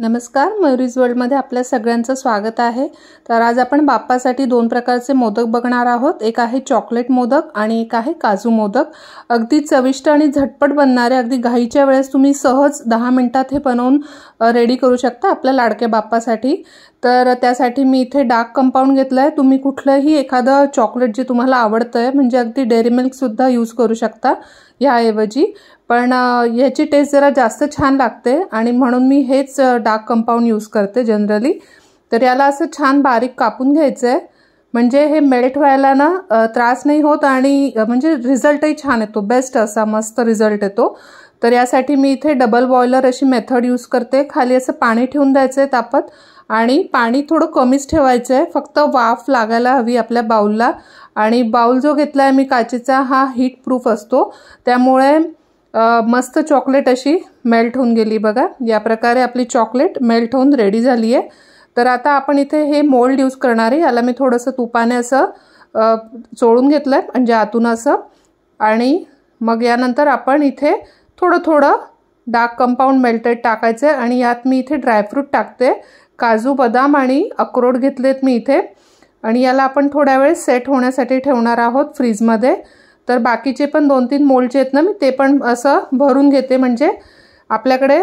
नमस्कार मयुरीज वर्ल्डमध्ये आपल्या सगळ्यांचं स्वागत आहे तर आज आपण बाप्पासाठी दोन प्रकारचे मोदक बघणार आहोत एक आहे चॉकलेट मोदक आणि एक आहे काजू मोदक अगदी चविष्ट आणि झटपट बनणारे अगदी घाईच्या वेळेस तुम्ही सहज दहा मिनिटात हे बनवून रेडी करू शकता आपल्या लाडक्या बाप्पासाठी तर त्यासाठी मी इथे डार्क कंपाऊंड घेतलं आहे तुम्ही कुठलंही एखादं चॉकलेट जे तुम्हाला आवडतं आहे म्हणजे अगदी डेअरी मिल्कसुद्धा यूज करू शकता याऐवजी पण ह्याची टेस्ट जरा जास्त छान लागते आणि म्हणून मी हेच डार्क कंपाऊंड यूज करते जनरली तर याला असं छान बारीक कापून घ्यायचं आहे म्हणजे हे मेल्ट व्हायला ना त्रास नाही होत आणि म्हणजे रिझल्टही छान येतो बेस्ट असा मस्त रिझल्ट येतो तर यासाठी मी इथे डबल बॉयलर अशी मेथड यूज करते खाली असं पाणी ठेवून द्यायचं आहे तापत आणि पाणी थोडं कमीच ठेवायचं आहे फक्त वाफ लागायला हवी आपल्या बाऊलला आणि बाऊल जो घेतला आहे मी काचेचा हा हीट प्रूफ असतो त्यामुळे मस्त चॉकलेट अशी मेल्ट होऊन गेली बघा या प्रकारे आपली चॉकलेट मेल्ट होऊन रेडी झाली आहे तर आता आपण इथे हे मोल्ड यूज करणार आहे याला मी थोडंसं तुपाने असं चोळून घेतलं आहे म्हणजे आतून असं आणि मग यानंतर आपण इथे थोडं थोडं डार्क कंपाऊंड मेल्टेड टाकायचं आहे आणि यात मी इथे ड्रायफ्रूट टाकते काजू बदाम आणि अक्रोड घेतलेत मी इथे आणि याला आपण थोड्या वेळ सेट होण्यासाठी ठेवणार आहोत फ्रीजमध्ये तर बाकीचे पण दोन तीन मोलचे आहेत ना मी ते पण असं भरून घेते म्हणजे आपल्याकडे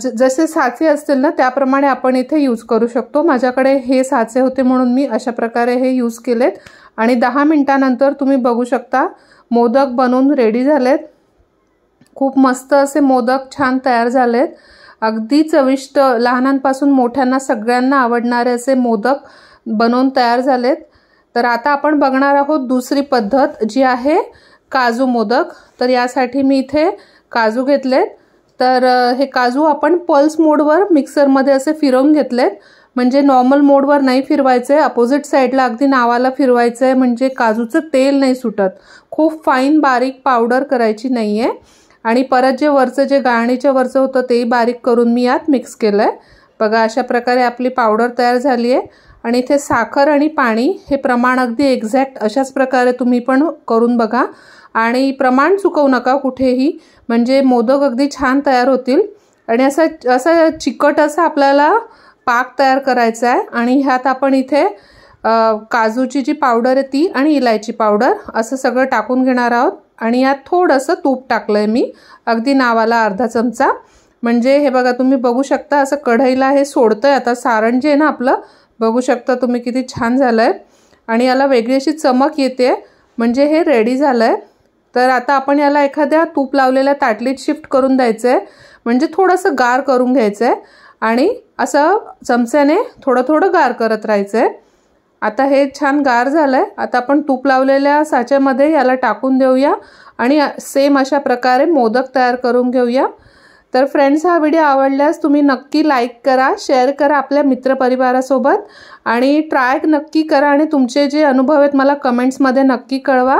ज जसे साचे असतील ना त्याप्रमाणे आपण इथे यूज करू शकतो माझ्याकडे हे साचे होते म्हणून मी अशा प्रकारे हे यूज केलेत आणि दहा मिनटानंतर तुम्ही बघू शकता मोदक बनवून रेडी झालेत खूप मस्त असे मोदक छान तयार झालेत अगदी चविष्ट लहानांपासून मोठ्यांना सगळ्यांना आवडणारे असे मोदक बनवून तयार झालेत तर आता आपण बघणार आहोत दुसरी पद्धत जी आहे काजू मोदक तर यासाठी मी इथे काजू घेतलेत तर हे काजू आपण पल्स मोडवर मिक्सरमध्ये असे फिरवून घेतलेत म्हणजे नॉर्मल मोडवर नाही फिरवायचे अपोजिट साईडला अगदी नावाला फिरवायचं आहे म्हणजे काजूचं तेल नाही सुटत खूप फाईन बारीक पावडर करायची नाही आहे आणि परत जे वरचं जे गाळणीच्या वरचं होतं तेही बारीक करून मी यात मिक्स केलं आहे बघा अशा प्रकारे आपली पावडर तयार झाली आहे आणि इथे साखर आणि पाणी हे प्रमाण अगदी एक्झॅक्ट अशाच प्रकारे तुम्ही पण करून बघा आणि प्रमाण चुकवू नका कुठेही म्हणजे मोदक अगदी छान तयार होतील आणि असा असा चिकट असा आपल्याला पाक तयार करायचा आहे आणि ह्यात आपण इथे काजूची जी पावडर आहे ती आणि इलायची पावडर असं सगळं टाकून घेणार आहोत आणि यात थोडंसं तूप टाकलं मी अगदी नावाला अर्धा चमचा म्हणजे हे बघा तुम्ही बघू शकता असं कढईला हे सोडतं आता सारण जे आहे ना आपलं बघू शकता तुम्ही किती छान झालं आहे आणि याला वेगळी अशी चमक येते म्हणजे हे रेडी झालं आहे तर आता आपण याला एखाद्या तूप लावलेल्या ताटलीत शिफ्ट करून द्यायचं आहे म्हणजे थोडंसं गार करून घ्यायचं आहे आणि असं चमच्याने थोडं थोडं गार करत राहायचं आहे आता हे छान गार झालं आहे आता आपण तूप लावलेल्या साच्यामध्ये याला टाकून देऊया आणि सेम अशा प्रकारे मोदक तयार करून घेऊया तर फ्रेंड्स हा व्हिडिओ आवडल्यास तुम्ही नक्की लाईक करा शेअर करा आपल्या मित्रपरिवारासोबत आणि ट्राय नक्की करा आणि तुमचे जे अनुभव आहेत मला कमेंट्समध्ये नक्की कळवा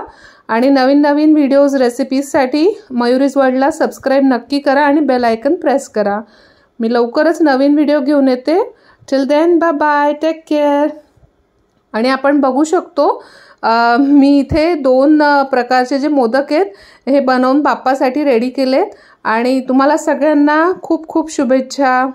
आणि नवीन नवीन व्हिडिओज रेसिपीजसाठी मयुरीज वर्ल्डला सबस्क्राईब नक्की करा आणि बेलायकन प्रेस करा मी लवकरच नवीन व्हिडिओ घेऊन येते till then bye bye take care आणि आपण बघू शकतो मी इथे दोन प्रकारचे जे मोदक आहेत हे बनवून बाप्पासाठी रेडी केलेत आणि तुम्हाला सगळ्यांना खूप खूप शुभेच्छा